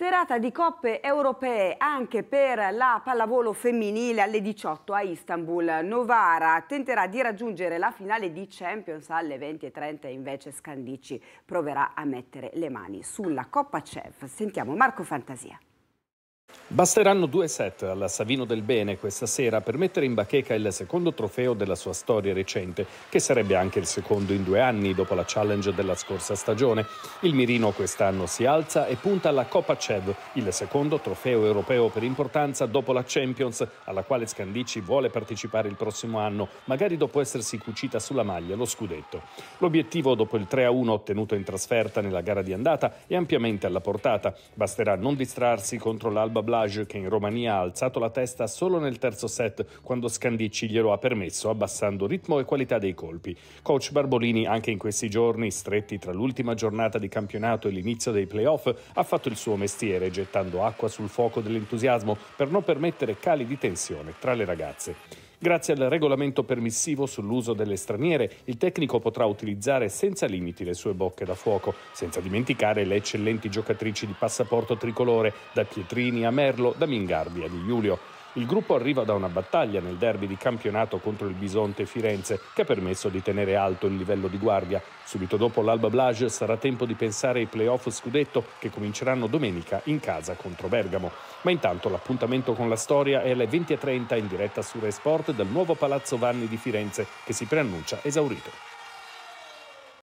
Serata di coppe europee anche per la pallavolo femminile alle 18 a Istanbul. Novara tenterà di raggiungere la finale di Champions alle 20.30 invece Scandici proverà a mettere le mani sulla Coppa CEF. Sentiamo Marco Fantasia. Basteranno due set alla Savino del Bene questa sera per mettere in bacheca il secondo trofeo della sua storia recente, che sarebbe anche il secondo in due anni dopo la challenge della scorsa stagione. Il Mirino quest'anno si alza e punta alla Coppa CEV, il secondo trofeo europeo per importanza dopo la Champions, alla quale Scandici vuole partecipare il prossimo anno, magari dopo essersi cucita sulla maglia lo scudetto. L'obiettivo dopo il 3-1 ottenuto in trasferta nella gara di andata è ampiamente alla portata. Basterà non distrarsi contro l'Alba Blanca Vaj che in Romania ha alzato la testa solo nel terzo set quando Scandicci glielo ha permesso abbassando ritmo e qualità dei colpi. Coach Barbolini anche in questi giorni stretti tra l'ultima giornata di campionato e l'inizio dei playoff ha fatto il suo mestiere gettando acqua sul fuoco dell'entusiasmo per non permettere cali di tensione tra le ragazze. Grazie al regolamento permissivo sull'uso delle straniere, il tecnico potrà utilizzare senza limiti le sue bocche da fuoco, senza dimenticare le eccellenti giocatrici di passaporto tricolore, da Pietrini a Merlo, da Mingardi a Di Giulio. Il gruppo arriva da una battaglia nel derby di campionato contro il Bisonte Firenze che ha permesso di tenere alto il livello di guardia. Subito dopo l'Alba Blage sarà tempo di pensare ai playoff scudetto che cominceranno domenica in casa contro Bergamo. Ma intanto l'appuntamento con la storia è alle 20.30 in diretta su Resport dal nuovo Palazzo Vanni di Firenze che si preannuncia esaurito.